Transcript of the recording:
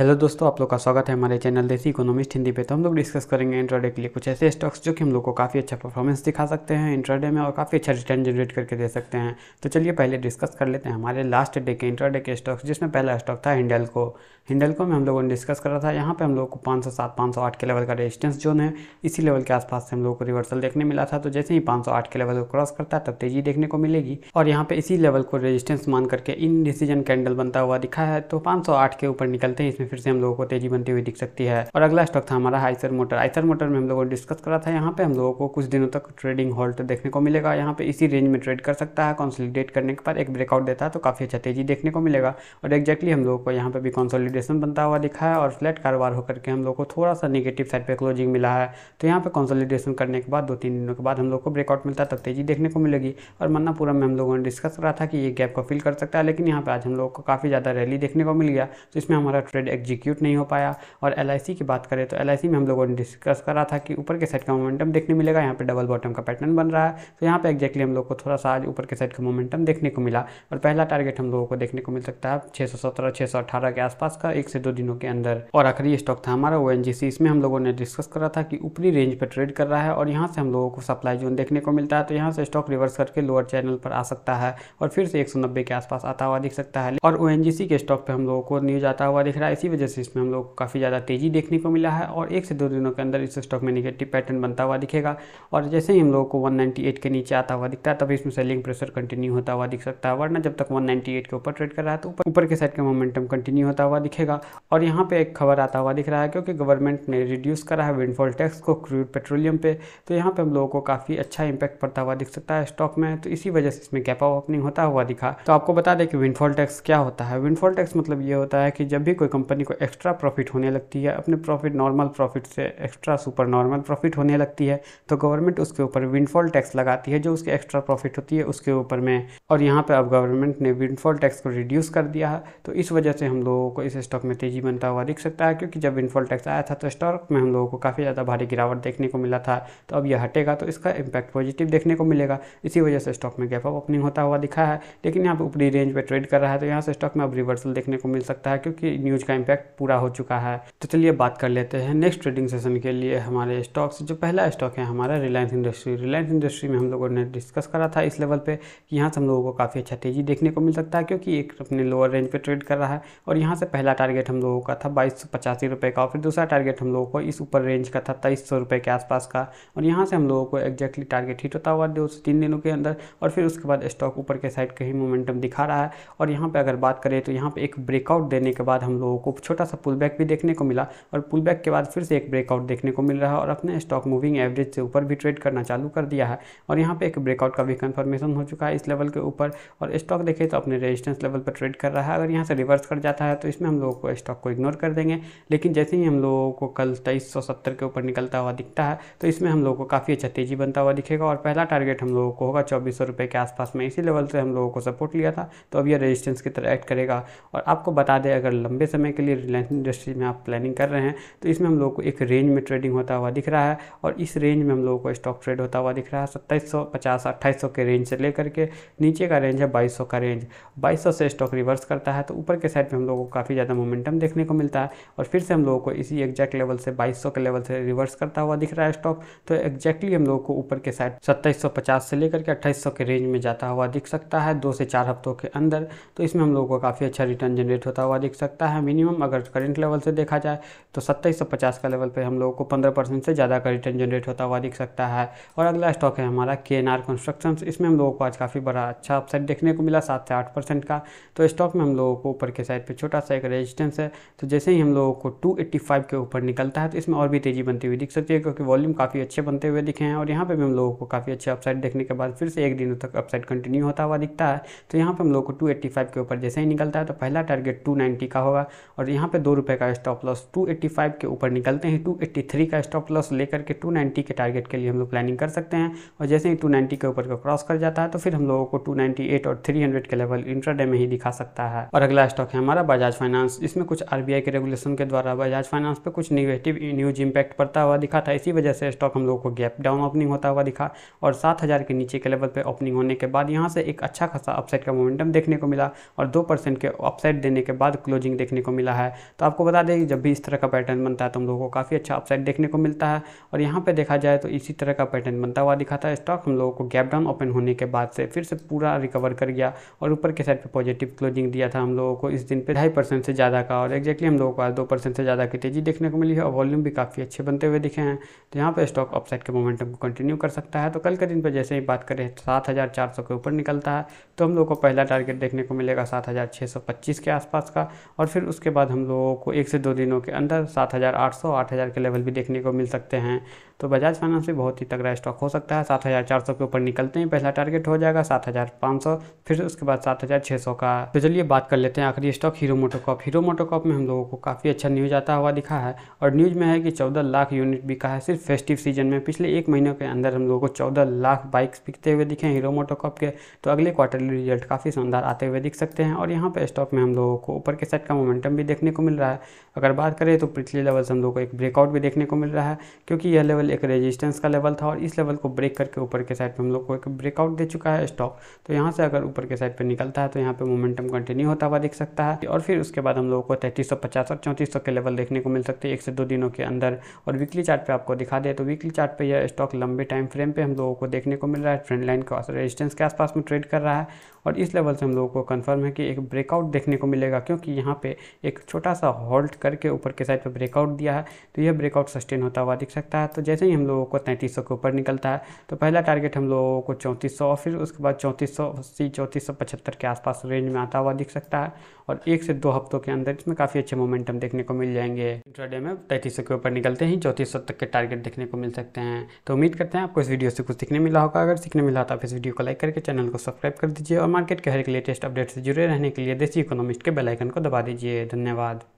hello दोस्तों आप लोग का स्वागत है हमारे चैनल देसी इकोनॉमिस्ट हिंदी पे तो हम लोग डिस्कस करेंगे इंट्राडे के लिए कुछ ऐसे स्टॉक्स जो कि हम लोग को काफ़ी अच्छा परफॉर्मेंस दिखा सकते हैं इंट्राडे में और काफ़ी अच्छा रिटर्न जनरेट करके दे सकते हैं तो चलिए पहले डिस्कस कर लेते हैं हमारे लास्ट डे के इंट्राडे के स्टॉक्स जिसमें पहला स्टॉक था हिंडेलको हिंडेलको में हम लोगों ने डिस्कस करा था यहाँ पर हम लोग को पाँच सौ सात पाँच सौ आठ के लेवल का रेजिस्टेंस जोन है इसी लेवल के आसपास से हम लोग को रिवर्सल देखने मिला था तो जैसे ही पाँच सौ आठ के लेवल को क्रॉस करता है तब तेजी देखने को मिलेगी और यहाँ पर इसी लेवल को रेजिस्टेंस मान करके इन डिसीजन कैंडल बनता हुआ दिखा है तो पाँच सौ आठ के ऊपर निकलते हैं इसमें फिर से हम लोगों को तेजी बनती हुई दिख सकती है और अगला स्टॉक था हमारा आइसर मोटर आइसर मोटर में हम लोगों ने डिस्कस करा था यहाँ पे हम लोगों को कुछ दिनों तक ट्रेडिंग हॉल्ट देखने को मिलेगा यहाँ पे इसी रेंज में ट्रेड कर सकता है कॉन्सोलिडेट करने के बाद एक ब्रेकआउट देता है तो काफ़ी अच्छा तेजी देखने को मिलेगा और एक्जैक्टली हम लोगों को यहाँ पे भी कॉन्सोलिडेशन बनता हुआ दिखा है और फ्लैट कारोबार होकर के हम लोग को थोड़ा सा निगेटिव साइड पर क्लोजिंग मिला है तो यहाँ पर कॉन्सोलिडेशन करने के बाद दो तीन दिनों के बाद हम लोग को ब्रेकआउट मिलता है तब तेजी देखने को मिलेगी और मन्नापुरम में हम लोगों ने डिस्कस करा था कि ये गैप को फिल कर सकता है लेकिन यहाँ पर आज हम लोग को काफ़ी ज़्यादा रैली देखने को मिल गया तो इसमें हमारा ट्रेड एग्जीक्यूट नहीं हो पाया और एल की बात करें तो एल में हम लोगों ने डिस्कस करा था कि ऊपर के साइड का मोमेंटम देखने मिलेगा यहाँ पर डबल बॉटम का पैटर्न बन रहा है तो यहाँ पर एक्जैक्टली हम लोग को थोड़ा सा आज ऊपर के साइड का मोमेंटम देखने को मिला और पहला टारगेट हम लोगों को देखने को मिल सकता है छः सौ सत्रह सौ अठारह के आसपास का एक से दो दिनों के अंदर और आखिरी स्टॉक था हमारा ओ इसमें हम लोगों ने डिस्कस करा था कि ऊपरी रेंज पर ट्रेड कर रहा है और यहाँ से हम लोगों को सप्लाई जोन देखने को मिलता है तो यहाँ से स्टॉक रिवर्स करके लोअर चैनल पर आ सकता है और फिर से एक के आसपास आता हुआ दिख सकता है और ओ के स्टॉक पर हम लोगों को न्यूज आता हुआ दिख रहा है इसी वजह से इसमें हम लोग को काफ़ी ज़्यादा तेज़ी देखने को मिला है और एक से दो दिनों के अंदर इस स्टॉक में निगेटिव पैटर्न बनता हुआ दिखेगा और जैसे ही हम लोग को 198 के नीचे आता हुआ दिखता है तभी इसमें सेलिंग प्रेशर कंटिन्यू होता हुआ दिख सकता है वरना जब तक वन के ऊपर ट्रेड कर रहा है तो ऊपर के साइड का मोमेंटम कंटिन्यू होता हुआ दिखेगा और यहाँ पर एक खबर आता हुआ दिख रहा है क्योंकि गवर्नमेंट ने रिड्यूस करा है विंडफॉल टैक्स को क्रूड पेट्रोलियम पे तो यहाँ पर हम लोगों को काफ़ी अच्छा इंपैक्ट पड़ता हुआ दिख सकता है स्टॉक में तो इसी वजह से इसमें गैप ओपनिंग होता हुआ दिखा तो आपको बता दें कि विंडफॉल टैक्स क्या होता है विंडफॉल टैक्स मतलब ये होता है कि जब भी कोई कंपनी कंपनी को एक्स्ट्रा प्रॉफिट होने लगती है अपने प्रॉफिट नॉर्मल प्रॉफिट से एक्स्ट्रा सुपर नॉर्मल प्रॉफिट होने लगती है तो गवर्नमेंट उसके ऊपर विंडफॉल टैक्स लगाती है जो उसके एक्स्ट्रा प्रॉफिट होती है उसके ऊपर में और यहाँ पर अब गवर्नमेंट ने विंडफॉल टैक्स को रिड्यूस कर दिया है तो इस वजह से हम लोगों को इस स्टॉक में तेजी बनता हुआ दिख सकता है क्योंकि जब विंडफॉल टैक्स आया था तो स्टॉक में हम लोगों को काफ़ी ज़्यादा भारी गिरावट देखने को मिला था तो अब यह हटेगा तो इसका इम्पैक्ट पॉजिटिव देखने को मिलेगा इसी वजह से स्टॉक में गैप अप ओपनिंग होता हुआ दिखा है लेकिन यहाँ पर ऊपरी रेंज पर ट्रेड कर रहा है तो यहाँ से स्टॉक में अब रिवर्सल देखने को मिल सकता है क्योंकि न्यूज़ का इम्पैक्ट पूरा हो चुका है तो चलिए बात कर लेते हैं नेक्स्ट ट्रेडिंग सेशन के लिए हमारे स्टॉक्स जो पहला स्टॉक है हमारा रिलायंस इंडस्ट्री रिलायंस इंडस्ट्री में हम लोगों ने डिस्कस करा था इस लेवल पर कि यहाँ से हम लोगों को काफ़ी अच्छा तेजी देखने को मिल सकता है क्योंकि एक अपने लोअर रेंज पर ट्रेड कर रहा है और यहाँ से पहला टारगेट हम लोगों का था बाईस रुपए का और फिर दूसरा टारगेट हम लोगों को इस ऊपर रेंज का था तेईस रुपए के आसपास का और यहाँ से हम लोगों को एक्जैक्टली टारगेट हिट होता हुआ दो से तीन दिनों के अंदर और फिर उसके बाद स्टॉक ऊपर के साइड कहीं मोमेंटम दिखा रहा है और यहाँ पे अगर बात करें तो यहाँ पर एक ब्रेकआउट देने के बाद हम लोगों को छोटा सा पुल भी देखने को मिला और पुल के बाद फिर से एक ब्रेकआउट देखने को मिल रहा है और अपने स्टॉक मूविंग एवरेज से ऊपर भी ट्रेड करना चालू कर दिया है और यहाँ पे एक ब्रेकआउट का भी कंफर्मेशन हो चुका है इस लेवल के ऊपर और स्टॉक देखें तो अपने रेजिस्टेंस लेवल पर ट्रेड कर रहा है अगर यहाँ से रिवर्स कर जाता है तो इसमें हम लोगों को स्टॉक को इग्नोर कर देंगे लेकिन जैसे ही हम लोगों को कल तेईस के ऊपर निकलता हुआ दिखता है तो इसमें हम लोगों को काफ़ी अच्छा तेजी बनता हुआ दिखेगा और पहला टारगेट हम लोगों को होगा चौबीस के आसपास में इसी लेवल से हम लोगों को सपोर्ट लिया था तो अब यह रेजिस्टेंस की तरह एक्ट करेगा और आपको बता दें अगर लंबे समय के के लिए रिलायंस इंडस्ट्री में आप प्लानिंग कर रहे हैं तो इसमें हम लोग को एक रेंज में ट्रेडिंग होता हुआ दिख रहा है और इस रेंज में हम लोगों को स्टॉक ट्रेड होता हुआ दिख रहा है सत्ताईस सौ पचास अट्ठाईस सौ के रेंज से लेकर के नीचे का रेंज है बाईस सौ का रेंज बाईस सौ से स्टॉक रिवर्स करता है तो ऊपर के साइड में हम लोगों को काफ़ी ज़्यादा मोमेंटम देखने को मिलता है और फिर से हम लोगों को इसी एग्जैक्ट लेवल से बाईस सौ के लेवल से रिवर्स करता हुआ दिख रहा है स्टॉक तो एग्जैक्टली हम लोगों को ऊपर के साइड सत्ताईस से लेकर के अट्ठाईस के रेंज में जाता हुआ दिख सकता है दो से चार हफ्तों के अंदर तो इसमें हम लोगों को काफ़ी अच्छा रिटर्न जनरेट होता हुआ दिख सकता है मिनिमम मैक्सिमम अगर करंट लेवल से देखा जाए तो सत्ताईस सौ पचास का लेवल पे हम लोगों को पंद्रह परसेंट से ज़्यादा का रिटर्न जनरेट होता हुआ दिख सकता है और अगला स्टॉक है हमारा के एन आर कंस्ट्रक्शन इसमें हम लोगों को आज काफ़ी बड़ा अच्छा अपसाइड देखने को मिला सात से आठ परसेंट का तो स्टॉक में हम लोगों को ऊपर के साइड पर छोटा सा एक रेजिस्टेंस है तो जैसे ही हम लोगों को टू एट्टी फाइव के ऊपर निकलता है तो इसमें और भी तेज़ी बनती हुई दिख सकती है क्योंकि वॉल्यूम काफ़ी अच्छे बनते हुए दिखे हैं और यहाँ पर भी हम लोगों को काफ़ी अच्छे अपसाइड देखने के बाद फिर से एक दिनों तक अपसाइड कंटिन्यू होता हुआ दिखता है तो यहाँ पर हम लोग को टू के ऊपर जैसे ही निकलता है तो पहला टारगेट टू का होगा और यहाँ पे दो रुपये का स्टॉप लॉस 285 के ऊपर निकलते हैं 283 का स्टॉप लॉस लेकर के 290 के टारगेट के लिए हम लोग प्लानिंग कर सकते हैं और जैसे ही 290 के ऊपर का क्रॉस कर जाता है तो फिर हम लोगों को 298 और 300 के लेवल इंट्राडे में ही दिखा सकता है और अगला स्टॉक है हमारा बजाज फाइनेंस इसमें कुछ आर के रेगुलेशन के द्वारा बजाज फाइनेंस पर कुछ निगेटिव न्यूज इम्पैक्ट पड़ता हुआ दिखा था इसी वजह से स्टॉक हम लोगों को गैप डाउन ओपनिंग होता हुआ दिखा और सात के नीचे के लेवल पर ओपनिंग होने के बाद यहाँ से एक अच्छा खासा अपसाइड का मोमेंटम देखने को मिला और दो के अपसाइड देने के बाद क्लोजिंग देखने को मिला मिला है तो आपको बता दें कि जब भी इस तरह का पैटर्न बनता है तो हम लोगों को काफ़ी अच्छा अपसाइड देखने को मिलता है और यहाँ पर देखा जाए तो इसी तरह का पैटर्न बनता हुआ दिखाता है स्टॉक हम लोगों को गैप डाउन ओपन होने के बाद से फिर से पूरा रिकवर कर गया और ऊपर के साइड पर पॉजिटिव क्लोजिंग दिया था हम लोगों को इस दिन पर ढाई परसेंट से ज़्यादा का और एक्जैक्टली हम लोगों को आज दो परसेंट से ज़्यादा की तेज़ी देखने को मिली है और वॉल्यूम भी काफ़ी अच्छे बनते हुए दिखे हैं तो यहाँ पर स्टॉक अपसाइड के मोमेंटम को कंटिन्यू कर सकता है तो कल के दिन पर जैसे ही बात करें सात हज़ार चार सौ के ऊपर निकलता है तो हम लोग को पहला टारगेट देखने को मिलेगा सात हज़ार छः सौ पच्चीस के आसपास का और फिर उसके बाद हम लोगों को एक से दो दिनों के अंदर सात हज़ार आठ सौ आठ हज़ार के लेवल भी देखने को मिल सकते हैं तो बजाज फाइनेंस भी बहुत ही तगड़ा स्टॉक हो सकता है सात हज़ार चार सौ के ऊपर निकलते हैं पहला टारगेट हो जाएगा सात हज़ार पाँच सौ फिर उसके बाद सात हज़ार छः सौ का तो चलिए बात कर लेते हैं आखिरी स्टॉक हीरो मोटोकॉप हीरो मोटोकॉप में हम लोगों को काफ़ी अच्छा न्यूज़ आता हुआ दिखा है और न्यूज़ में है कि चौदह लाख यूनिट बिका है सिर्फ फेस्टिव सीजन में पिछले एक महीने के अंदर हम लोगों को चौदह लाख बाइक्स बिकते हुए दिखे हैं हीरो मोटोकॉप के तो अगले क्वार्टरली रिजल्ट काफ़ी शानदार आते हुए दिख सकते हैं और यहाँ पर स्टॉक में हम लोगों को ऊपर के साइड का मोमेंटम भी देखने को मिल रहा है अगर बात करें तो पिछले लेवल से हम लोग को एक ब्रेकआउट भी देखने को मिल रहा है क्योंकि यह लेवल एक रेजिस्टेंस का लेवल था और इस लेवल को ब्रेक करके ऊपर के साइड पे हम लोग को एक ब्रेकआउट दे चुका है स्टॉक तो यहाँ से अगर ऊपर के साइड पे निकलता है तो यहाँ पे मोमेंटम कंटिन्यू होता हुआ दिख सकता है और फिर उसके बाद हम लोगों को तैंतीस सौ पचास और चौंतीस सौ के लेवल देखने को मिल सकते हैं एक से दो दिनों के अंदर और वीकली चार्ट पे आपको दिखा दे तो वीकली चार्ट पे यह स्टॉक लंबे टाइम फ्रेम पे हम लोगों को देखने को मिल रहा है ट्रेंड लाइन का रेजिस्टेंस के आसपास में ट्रेड कर रहा है और इस लेवल से हम लोगों को कन्फर्म है कि एक ब्रेकआउट देखने को मिलेगा क्योंकि यहाँ पे एक छोटा सा हॉल्ट करके ऊपर के साइड पर ब्रेकआउट दिया है तो यह ब्रेकआउट सस्टेन होता हुआ दिख सकता है तो जैसे ही हम लोगों को तैंतीस के ऊपर निकलता है तो पहला टारगेट हम लोगों को चौंतीस सौ फिर उसके बाद चौंतीस सौ अस्सी पचहत्तर के आसपास रेंज में आता हुआ दिख सकता है और एक से दो हफ्तों के अंदर इसमें काफ़ी अच्छे मोमेंटम देखने को मिल जाएंगे इंट्राडे में तैंतीस के ऊपर निकलते ही चौंतीस तक के टारगेट देखने को मिल सकते हैं तो उम्मीद करते हैं आपको इस वीडियो से कुछ सीखने मिला होगा अगर सीखने मिला तो आप इस वीडियो को लाइक करके चैनल को सब्सक्राइब कर दीजिए और मार्केट के हर एक लेटेस्ट अपडेट से जुड़े रहने के लिए देसी इकोनॉमिस्ट के बेलाइकन को दबा दीजिए धन्यवाद